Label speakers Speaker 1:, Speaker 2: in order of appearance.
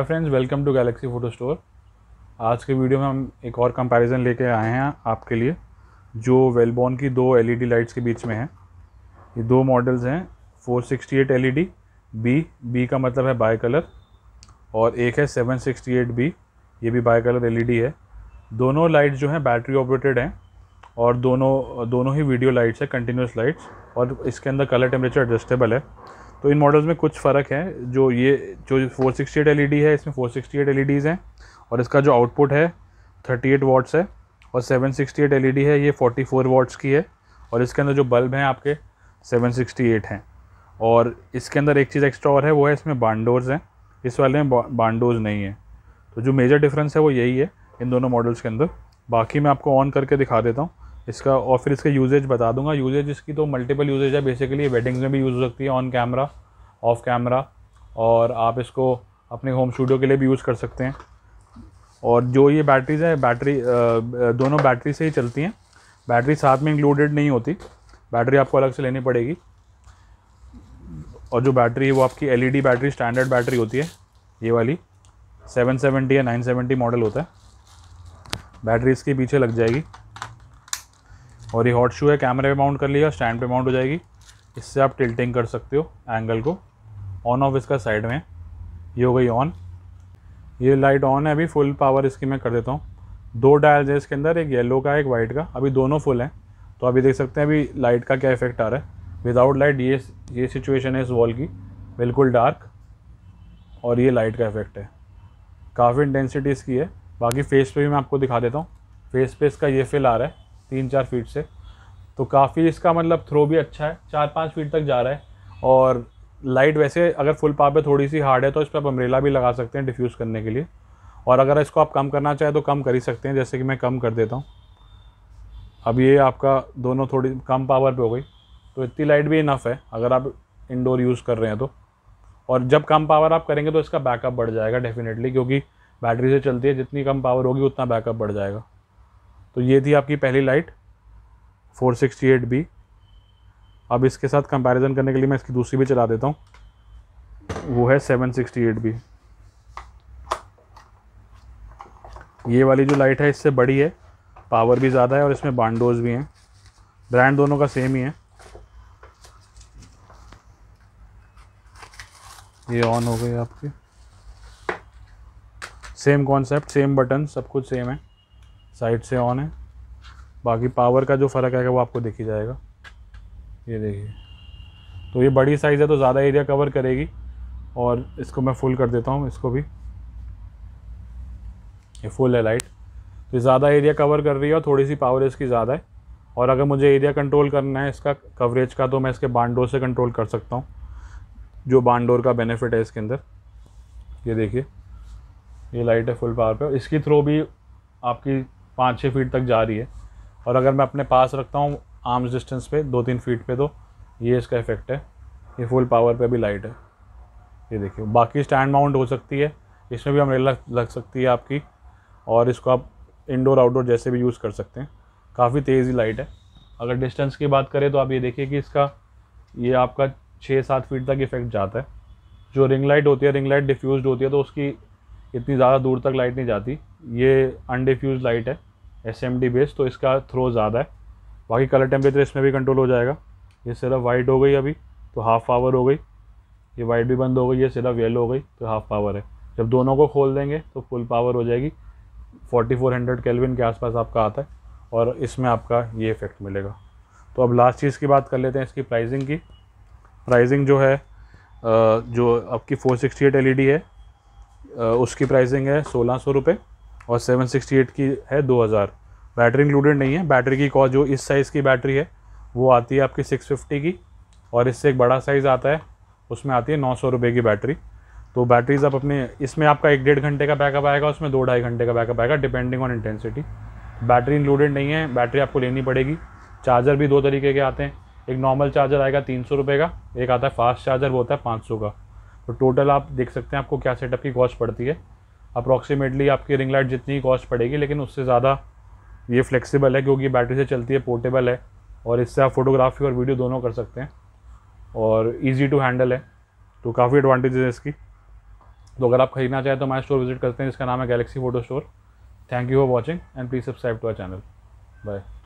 Speaker 1: hi friends welcome to galaxy photo store आज के video में हम एक और कंपैरिजन लेके आए हैं आपके लिए जो वेलबॉर्न की दो एलईडी लाइट्स के बीच में है ये दो मॉडल्स हैं 468 एलईडी बी बी का मतलब है बाय कलर और एक है 768 बी ये भी बाय कलर एलईडी है दोनों लाइट्स जो हैं बैटरी ऑपरेटेड हैं और दोनों दोनों ही वीडियो लाइट्स हैं कंटिन्यूस लाइट्स और इसके अंदर कलर टेम्परेचर एडजस्टेबल है तो इन मॉडल्स में कुछ फ़र्क है जो ये जो फोर सिक्सटी है इसमें फोर सिक्सटी हैं और इसका जो आउटपुट है थर्टी वाट्स है और सेवन सिक्सटी है ये फोर्टी फोर की है और इसके अंदर जो बल्ब हैं आपके 768 हैं और इसके अंदर एक चीज़ एक्स्ट्रा और है वो है इसमें बानडोर्स हैं इस वाले में बांडोज नहीं है तो जो मेजर डिफरेंस है वो यही है इन दोनों मॉडल्स के अंदर बाकी मैं आपको ऑन करके दिखा देता हूँ इसका और फिर इसका यूजेज बता दूंगा यूजेज इसकी तो मल्टीपल यूजेज है बेसिकली वेडिंग्स में भी यूज़ हो सकती है ऑन कैमरा ऑफ कैमरा और आप इसको अपने होम स्टूडियो के लिए भी यूज़ कर सकते हैं और जो ये बैटरीज हैं बैटरी दोनों बैटरी से ही चलती हैं बैटरी साथ में इंक्लूडेड नहीं होती बैटरी आपको अलग से लेनी पड़ेगी और जो बैटरी है वो आपकी एल बैटरी स्टैंडर्ड बैटरी होती है ये वाली 770 या 970 मॉडल होता है बैटरी इसके पीछे लग जाएगी और ये हॉट शू है कैमरे पे माउंट कर लिया स्टैंड पे माउंट हो जाएगी इससे आप टिल्टिंग कर सकते हो एंगल को ऑन ऑफ इसका साइड में ये हो गई ऑन ये लाइट ऑन है अभी फुल पावर इसकी मैं कर देता हूँ दो डायल है इसके अंदर एक येलो का एक वाइट का अभी दोनों फुल हैं तो अभी देख सकते हैं अभी लाइट का क्या इफेक्ट आ रहा है विदाउट लाइट ये ये सिचुएशन है इस वॉल की बिल्कुल डार्क और ये लाइट का इफेक्ट है काफ़ी इंटेंसिटी इसकी है बाकी फेस पे भी मैं आपको दिखा देता हूँ फेस पे इसका ये फिल आ रहा है तीन चार फीट से तो काफ़ी इसका मतलब थ्रो भी अच्छा है चार पाँच फीट तक जा रहा है और लाइट वैसे अगर फुल पाप है थोड़ी सी हार्ड है तो इस पर आप अम्ब्रेला भी लगा सकते हैं डिफ्यूज़ करने के लिए और अगर इसको आप कम करना चाहें तो कम कर ही सकते हैं जैसे कि मैं कम कर देता हूँ अब ये आपका दोनों थोड़ी कम पावर पे हो गई तो इतनी लाइट भी इनफ है अगर आप इंडोर यूज़ कर रहे हैं तो और जब कम पावर आप करेंगे तो इसका बैकअप बढ़ जाएगा डेफिनेटली क्योंकि बैटरी से चलती है जितनी कम पावर होगी उतना बैकअप बढ़ जाएगा तो ये थी आपकी पहली लाइट 468B अब इसके साथ कंपैरिजन करने के लिए मैं इसकी दूसरी भी चला देता हूँ वो है 768B ये वाली जो लाइट है इससे बड़ी है पावर भी ज़्यादा है और इसमें बांडोज भी हैं ब्रांड दोनों का सेम ही है ये ऑन हो गई आपकी सेम कॉन्सेप्ट सेम बटन सब कुछ सेम है साइड से ऑन है बाकी पावर का जो फ़र्क आएगा वो आपको देखी जाएगा ये देखिए तो ये बड़ी साइज़ है तो ज़्यादा एरिया कवर करेगी और इसको मैं फुल कर देता हूँ इसको भी ये फुल है लाइट तो ज़्यादा एरिया कवर कर रही है और थोड़ी सी पावर इसकी ज़्यादा है और अगर मुझे एरिया कंट्रोल करना है इसका कवरेज का तो मैं इसके बांडोर से कंट्रोल कर सकता हूँ जो बांडोर का बेनिफिट है इसके अंदर ये देखिए ये लाइट है फुल पावर पर इसके थ्रू भी आपकी पाँच छः फीट तक जा रही है और अगर मैं अपने पास रखता हूँ आर्म्स डिस्टेंस पे दो तीन फीट पे तो ये इसका इफेक्ट है ये फुल पावर पे भी लाइट है ये देखिए बाकी स्टैंड माउंट हो सकती है इसमें भी अम्ब्रेला लग सकती है आपकी और इसको आप इंडोर आउटडोर जैसे भी यूज़ कर सकते हैं काफ़ी तेज़ लाइट है अगर डिस्टेंस की बात करें तो आप ये देखिए कि इसका ये आपका छः सात फीट तक इफेक्ट जाता है जो रिंग लाइट होती है रिंग लाइट डिफ्यूज होती है तो उसकी इतनी ज़्यादा दूर तक लाइट नहीं जाती ये अनडिफ्यूज लाइट है एस एम डी बेस तो इसका थ्रो ज़्यादा है बाकी कलर टेम्परेचर इसमें भी कंट्रोल हो जाएगा ये सिर्फ वाइट हो गई अभी तो हाफ पावर हो गई ये वाइट भी बंद हो गई ये सिर्फ येलो हो गई तो हाफ पावर है जब दोनों को खोल देंगे तो फुल पावर हो जाएगी 4400 केल्विन के आसपास आपका आता है और इसमें आपका ये इफ़ेक्ट मिलेगा तो अब लास्ट चीज़ की बात कर लेते हैं इसकी प्राइजिंग की प्राइजिंग जो है जो आपकी ई डी e है उसकी प्राइजिंग है सोलह सौ रुपये और 768 की है 2000 बैटरी इंक्लूडेड नहीं है बैटरी की कॉस्ट जो इस साइज़ की बैटरी है वो आती है आपकी 650 की और इससे एक बड़ा साइज़ आता है उसमें आती है नौ सौ रुपये की बैटरी तो बैटरीज आप अपने इसमें आपका एक डेढ़ घंटे का बैकअप आएगा उसमें दो ढाई घंटे का बैकअप आएगा depending on intensity battery included नहीं है बैटरी आपको लेनी पड़ेगी चार्जर भी दो तरीके के आते हैं एक नॉर्मल चार्जर आएगा तीन सौ रुपये का एक आता है फास्ट चार्जर वो होता है पाँच सौ का तो टोटल आप देख सकते हैं आपको क्या सेटअप की कॉस्ट पड़ती है अप्रॉक्सीमेटली आपकी रिंग लाइट जितनी कॉस्ट पड़ेगी लेकिन उससे ज़्यादा ये फ्लेक्सिबल है क्योंकि बैटरी से चलती है पोर्टेबल है और इससे आप फोटोग्राफी और वीडियो दोनों कर सकते हैं और ईजी टू हैंडल है तो काफ़ी एडवांटेज है इसकी तो अगर आप खरीदना चाहें तो हमारे स्टोर विजिट करते हैं जिसका नाम है galaxy photo store thank you for watching and please subscribe to our channel bye